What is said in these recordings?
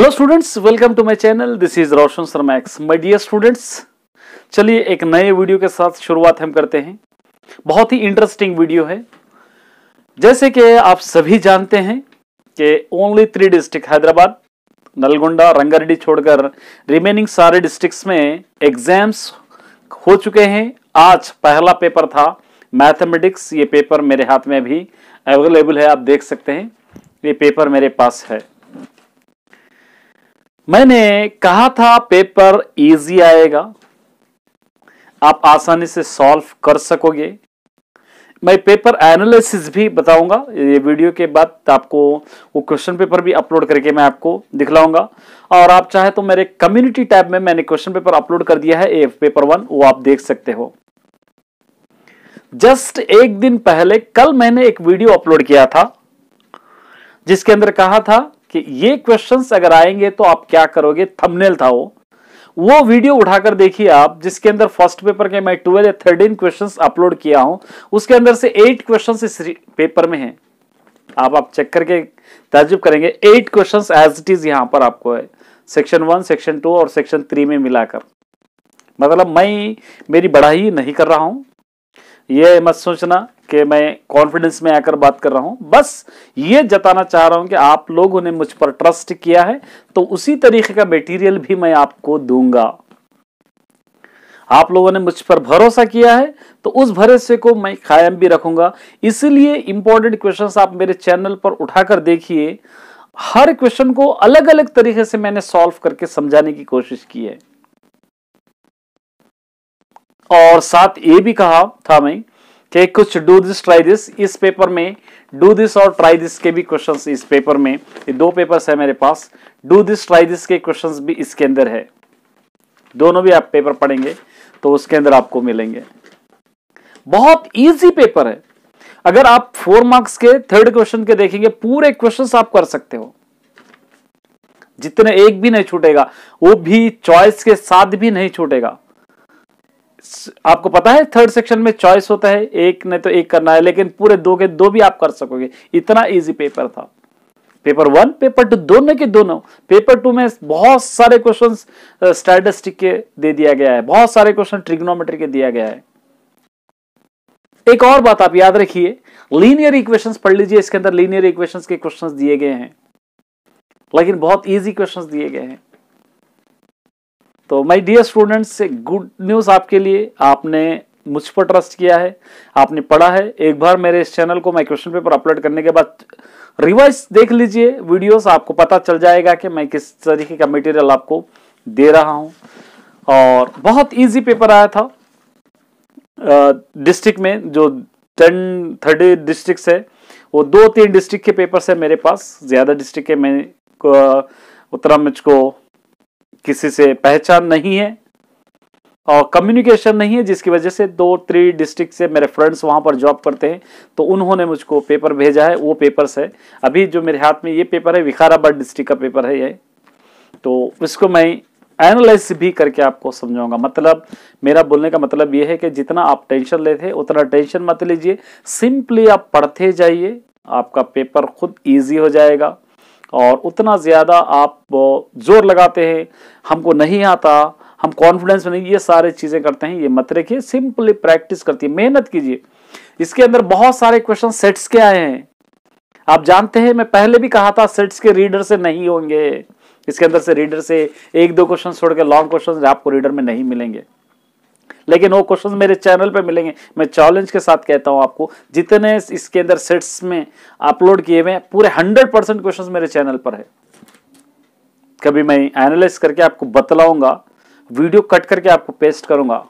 hello students welcome to my channel this is Roshan Sharma X my dear students चलिए एक नए video के साथ शुरुआत हम करते हैं बहुत ही इंटरेस्टिंग वीडियो है जैसे कि आप सभी जानते हैं कि only three district Hyderabad Nalgonda Rangareddy छोड़कर रिमेनिंग सारे डिस्ट्रिक्ट में एग्जाम्स हो चुके हैं आज पहला पेपर था मैथमेटिक्स ये पेपर मेरे हाथ में भी अवेलेबल है आप देख सकते हैं ये पेपर मेरे पास है मैंने कहा था पेपर इजी आएगा आप आसानी से सॉल्व कर सकोगे मैं पेपर एनालिसिस भी बताऊंगा ये वीडियो के बाद आपको वो क्वेश्चन पेपर भी अपलोड करके मैं आपको दिखलाऊंगा और आप चाहे तो मेरे कम्युनिटी टैब में मैंने क्वेश्चन पेपर अपलोड कर दिया है ए पेपर वन वो आप देख सकते हो जस्ट एक दिन पहले कल मैंने एक वीडियो अपलोड किया था जिसके अंदर कहा था कि ये क्वेश्चंस अगर आएंगे तो आप क्या करोगे थंबनेल था वो वो वीडियो उठाकर देखिए आप जिसके अंदर फर्स्ट पेपर के मैं ट्वेल्व या थर्टीन क्वेश्चंस अपलोड किया हूं उसके अंदर से एट क्वेश्चन इस पेपर में है आप आप चेक करके ताजुब करेंगे eight questions as it is यहां पर आपको है सेक्शन वन सेक्शन टू और सेक्शन थ्री में मिलाकर मतलब मैं मेरी बढ़ाई नहीं कर रहा हूं यह मत सोचना कि मैं कॉन्फिडेंस में आकर बात कर रहा हूं बस ये जताना चाह रहा हूं कि आप लोगों ने मुझ पर ट्रस्ट किया है तो उसी तरीके का मेटीरियल भी मैं आपको दूंगा आप लोगों ने मुझ पर भरोसा किया है तो उस भरोसे को मैं कायम भी रखूंगा इसलिए इंपॉर्टेंट क्वेश्चंस आप मेरे चैनल पर उठाकर देखिए हर क्वेश्चन को अलग अलग तरीके से मैंने सॉल्व करके समझाने की कोशिश की है और साथ ये भी कहा था मैं चाहे कुछ डू दिस ट्राई दिस इस पेपर में डू दिस और ट्राई दिस के भी क्वेश्चंस इस पेपर में ये दो पेपर्स है मेरे पास डू दिस ट्राई दिस के क्वेश्चंस भी इसके अंदर है दोनों भी आप पेपर पढ़ेंगे तो उसके अंदर आपको मिलेंगे बहुत इजी पेपर है अगर आप फोर मार्क्स के थर्ड क्वेश्चन के देखेंगे पूरे क्वेश्चन आप कर सकते हो जितने एक भी नहीं छूटेगा वो भी चॉइस के साथ भी नहीं छूटेगा आपको पता है थर्ड सेक्शन में चॉइस होता है एक ने तो एक करना है लेकिन पूरे दो के दो भी आप कर सकोगे इतना इजी पेपर था पेपर वन पेपर टू दोनों के दोनों पेपर टू में बहुत सारे क्वेश्चन स्टैटिस्टिक के दे दिया गया है बहुत सारे क्वेश्चन ट्रिग्नोमेट्री के दिया गया है एक और बात आप याद रखिए लीनियर इक्वेशंस पढ़ लीजिए इसके अंदर लीनियर इक्वेशंस के क्वेश्चंस दिए गए हैं लेकिन बहुत इजी क्वेश्चंस दिए गए हैं तो माय डियर स्टूडेंट्स से गुड न्यूज़ आपके लिए आपने मुझ पर ट्रस्ट किया है आपने पढ़ा है एक बार मेरे इस चैनल को मैं क्वेश्चन पेपर अपलोड करने के बाद रिवाइज देख लीजिए वीडियोस आपको पता चल जाएगा कि मैं किस तरीके का मटेरियल आपको दे रहा हूं और बहुत इजी पेपर आया था डिस्ट्रिक्ट में जो टेन थर्टी डिस्ट्रिक्ट है वो दो तीन डिस्ट्रिक्ट के पेपर है मेरे पास ज़्यादा डिस्ट्रिक्ट के मैं उत्तरा को किसी से पहचान नहीं है और कम्युनिकेशन नहीं है जिसकी वजह से दो थ्री डिस्ट्रिक्ट से मेरे फ्रेंड्स वहां पर जॉब करते हैं तो उन्होंने मुझको पेपर भेजा है वो पेपर्स है अभी जो मेरे हाथ में ये पेपर है विकाराबाद डिस्ट्रिक्ट का पेपर है ये तो इसको मैं एनालाइज भी करके आपको समझाऊंगा मतलब मेरा बोलने का मतलब ये है कि जितना आप टेंशन लेते हैं उतना टेंशन मत लीजिए सिंपली आप पढ़ते जाइए आपका पेपर खुद ईजी हो जाएगा और उतना ज़्यादा आप जोर लगाते हैं हमको नहीं आता हम कॉन्फिडेंस में नहीं ये सारे चीज़ें करते हैं ये मत रखिए सिंपली प्रैक्टिस करती है मेहनत कीजिए इसके अंदर बहुत सारे क्वेश्चन सेट्स के आए हैं आप जानते हैं मैं पहले भी कहा था सेट्स के रीडर से नहीं होंगे इसके अंदर से रीडर से एक दो क्वेश्चन छोड़ के लॉन्ग क्वेश्चन आपको रीडर में नहीं मिलेंगे लेकिन वो क्वेश्चन मेरे चैनल पे मिलेंगे मैं चैलेंज के साथ कहता हूँ आपको जितने इसके अंदर सेट्स में अपलोड किए हुए पूरे हंड्रेड परसेंट क्वेश्चन मेरे चैनल पर है कभी मैं एनालाइज करके आपको बतलाऊंगा वीडियो कट करके आपको पेस्ट करूंगा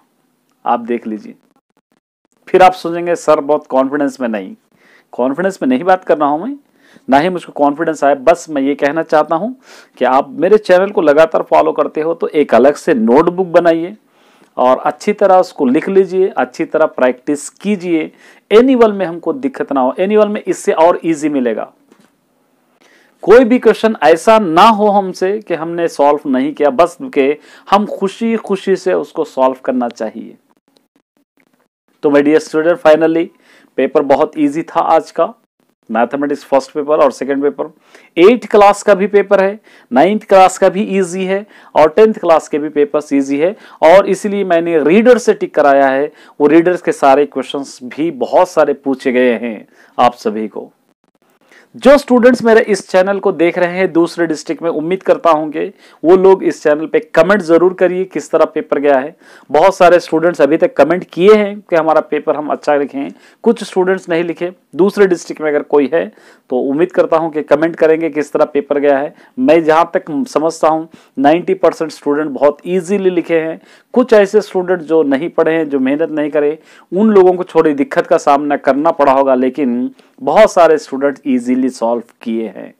आप देख लीजिए फिर आप सोचेंगे सर बहुत कॉन्फिडेंस में नहीं कॉन्फिडेंस में नहीं बात कर रहा हूं मैं ना ही मुझको कॉन्फिडेंस आए बस मैं ये कहना चाहता हूं कि आप मेरे चैनल को लगातार फॉलो करते हो तो एक अलग से नोटबुक बनाइए और अच्छी तरह उसको लिख लीजिए अच्छी तरह प्रैक्टिस कीजिए एनिवल में हमको दिक्कत ना हो एनिवल में इससे और इजी मिलेगा कोई भी क्वेश्चन ऐसा ना हो हमसे कि हमने सॉल्व नहीं किया बस के हम खुशी खुशी से उसको सॉल्व करना चाहिए तो my dear student finally paper बहुत इजी था आज का मैथमेटिक्स फर्स्ट पेपर और सेकंड पेपर एट क्लास का भी पेपर है नाइन्थ क्लास का भी इजी है और टेंथ क्लास के भी पेपर्स इजी है और इसलिए मैंने रीडर से टिक कराया है वो रीडर्स के सारे क्वेश्चंस भी बहुत सारे पूछे गए हैं आप सभी को जो स्टूडेंट्स मेरे इस चैनल को देख रहे हैं दूसरे डिस्ट्रिक्ट में उम्मीद करता होंगे वो लोग इस चैनल पे कमेंट ज़रूर करिए किस तरह पेपर गया है बहुत सारे स्टूडेंट्स अभी तक कमेंट किए हैं कि हमारा पेपर हम अच्छा लिखे हैं कुछ स्टूडेंट्स नहीं लिखे दूसरे डिस्ट्रिक्ट में अगर कोई है तो उम्मीद करता हूँ कि कमेंट करेंगे किस तरह पेपर गया है मैं जहाँ तक समझता हूँ नाइन्टी स्टूडेंट बहुत ईजीली लिखे हैं कुछ ऐसे स्टूडेंट जो नहीं पढ़े हैं जो मेहनत नहीं करे उन लोगों को थोड़ी दिक्कत का सामना करना पड़ा होगा लेकिन बहुत सारे स्टूडेंट इजीली सॉल्व किए हैं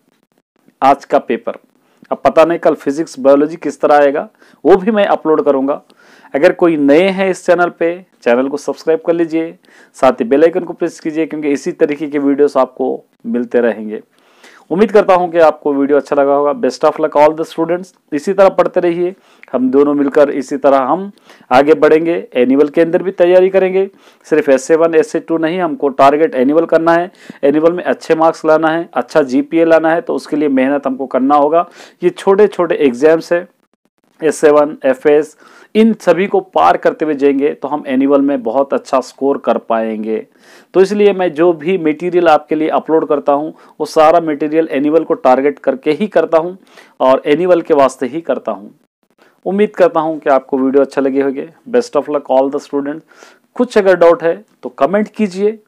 आज का पेपर अब पता नहीं कल फिजिक्स बायोलॉजी किस तरह आएगा वो भी मैं अपलोड करूंगा अगर कोई नए हैं इस चैनल पे चैनल को सब्सक्राइब कर लीजिए साथ ही बेलाइकन को प्रेस कीजिए क्योंकि इसी तरीके के वीडियोस आपको मिलते रहेंगे उम्मीद करता हूं कि आपको वीडियो अच्छा लगा होगा best of luck all the students इसी तरह पढ़ते रहिए हम दोनों मिलकर इसी तरह हम आगे बढ़ेंगे एनिवल के अंदर भी तैयारी करेंगे सिर्फ S A one S A two नहीं हमको टारगेट एनिवल करना है एनिवल में अच्छे मार्क्स लाना है अच्छा जी पी ए लाना है तो उसके लिए मेहनत हमको करना होगा ये छोटे छोटे एग्जाम्स हैं एस सेवन एफ एस इन सभी को पार करते हुए जाएंगे तो हम एनुअल में बहुत अच्छा स्कोर कर पाएंगे तो इसलिए मैं जो भी मटेरियल आपके लिए अपलोड करता हूँ वो सारा मटेरियल एनुअल को टारगेट करके ही करता हूँ और एनुअल के वास्ते ही करता हूँ उम्मीद करता हूँ कि आपको वीडियो अच्छा लगे होगी best of luck all the student कुछ अगर डाउट है तो कमेंट कीजिए